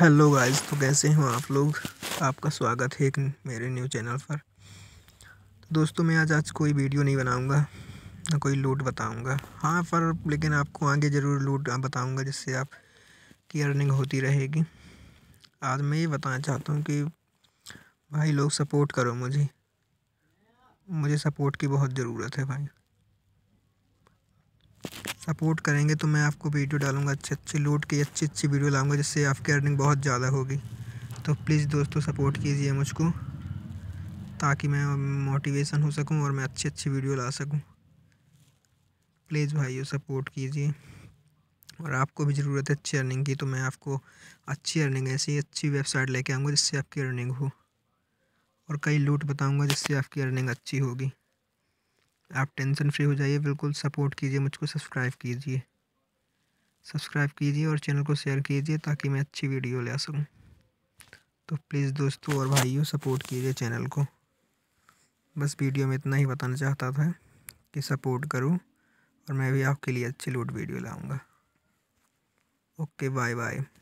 hello guys तो कैसे हो आप लोग आपका स्वागत है एक मेरे न्यू चैनल पर तो दोस्तों मैं आज आज कोई वीडियो नहीं बनाऊंगा ना कोई लूट बताऊंगा हाँ पर लेकिन आपको आगे ज़रूर लूट बताऊंगा जिससे आप की अर्निंग होती रहेगी आज मैं ये बताना चाहता हूँ कि भाई लोग सपोर्ट करो मुझे मुझे सपोर्ट की बहुत ज़रूरत है भाई सपोर्ट करेंगे तो मैं आपको वीडियो डालूँगा अच्छे अच्छे लूट की अच्छी अच्छी वीडियो लाऊंगा जिससे आपकी अर्निंग बहुत ज़्यादा होगी तो प्लीज़ दोस्तों सपोर्ट कीजिए मुझको ताकि मैं मोटिवेशन हो सकूं और मैं अच्छी अच्छी वीडियो ला सकूं प्लीज़ भाइयों सपोर्ट कीजिए और आपको भी ज़रूरत है अच्छी अर्निंग की तो मैं आपको अच्छी अर्निंग ऐसी अच्छी वेबसाइट लेके आऊँगा जिससे आपकी अर्निंग हो और कई लूट बताऊँगा जिससे आपकी अर्निंग अच्छी होगी आप टेंशन फ्री हो जाइए बिल्कुल सपोर्ट कीजिए मुझको सब्सक्राइब कीजिए सब्सक्राइब कीजिए और चैनल को शेयर कीजिए ताकि मैं अच्छी वीडियो ले सकूँ तो प्लीज़ दोस्तों और भाइयों सपोर्ट कीजिए चैनल को बस वीडियो में इतना ही बताना चाहता था कि सपोर्ट करूँ और मैं भी आपके लिए अच्छी लूट वीडियो लाऊंगा ओके बाय बाय